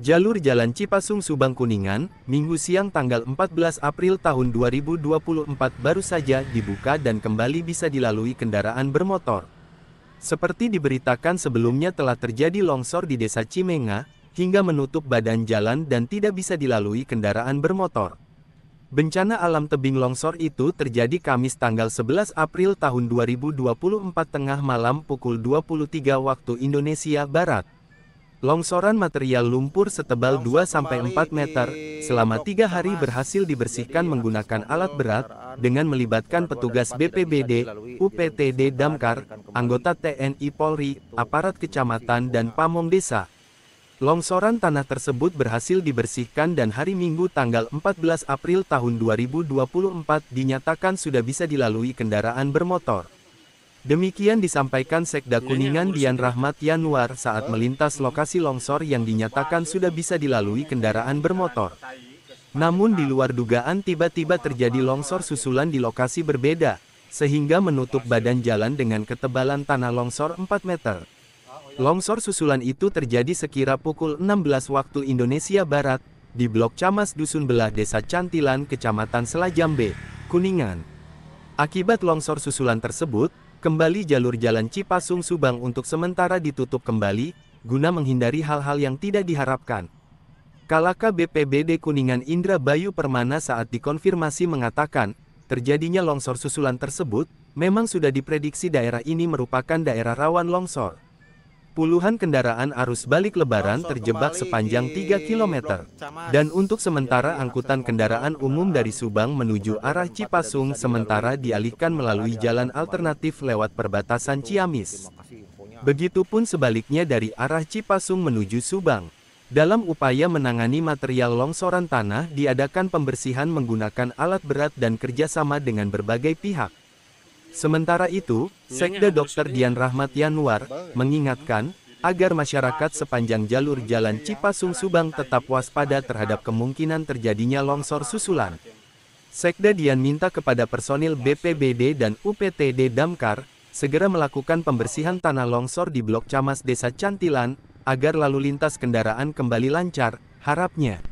Jalur Jalan Cipasung Subang Kuningan, Minggu siang tanggal 14 April tahun 2024 baru saja dibuka dan kembali bisa dilalui kendaraan bermotor. Seperti diberitakan sebelumnya telah terjadi longsor di desa Cimenga, hingga menutup badan jalan dan tidak bisa dilalui kendaraan bermotor. Bencana alam tebing longsor itu terjadi Kamis tanggal 11 April tahun 2024 tengah malam pukul 23 waktu Indonesia Barat. Longsoran material lumpur setebal 2-4 meter, selama tiga hari berhasil dibersihkan menggunakan alat berat, dengan melibatkan petugas BPBD, UPTD Damkar, anggota TNI Polri, gitu. aparat kecamatan dan pamong desa. Longsoran tanah tersebut berhasil dibersihkan dan hari Minggu tanggal 14 April tahun 2024 dinyatakan sudah bisa dilalui kendaraan bermotor. Demikian disampaikan Sekda iya, iya, Kuningan Dian Rahmat Yanuar saat melintas lokasi longsor yang dinyatakan sudah bisa dilalui kendaraan bermotor. Namun di luar dugaan tiba-tiba terjadi longsor susulan di lokasi berbeda, sehingga menutup badan jalan dengan ketebalan tanah longsor 4 meter. Longsor susulan itu terjadi sekira pukul 16 waktu Indonesia Barat, di Blok Camas Dusun Belah Desa Cantilan, Kecamatan Selajambe, Kuningan. Akibat longsor susulan tersebut, Kembali jalur jalan Cipasung Subang untuk sementara ditutup kembali, guna menghindari hal-hal yang tidak diharapkan. Kalaka BPBD Kuningan Indra Bayu Permana saat dikonfirmasi mengatakan, terjadinya longsor susulan tersebut, memang sudah diprediksi daerah ini merupakan daerah rawan longsor. Puluhan kendaraan arus balik lebaran terjebak sepanjang 3 km. Dan untuk sementara angkutan kendaraan umum dari Subang menuju arah Cipasung sementara dialihkan melalui jalan alternatif lewat perbatasan Ciamis. Begitupun sebaliknya dari arah Cipasung menuju Subang. Dalam upaya menangani material longsoran tanah diadakan pembersihan menggunakan alat berat dan kerjasama dengan berbagai pihak. Sementara itu, Sekda Dr. Dian Rahmat Yanwar mengingatkan agar masyarakat sepanjang jalur Jalan iya. Cipasung Subang tetap waspada terhadap kemungkinan terjadinya longsor susulan. Sekda Dian minta kepada personil BPBD dan UPTD Damkar segera melakukan pembersihan tanah longsor di Blok Camas Desa Cantilan agar lalu lintas kendaraan kembali lancar, harapnya.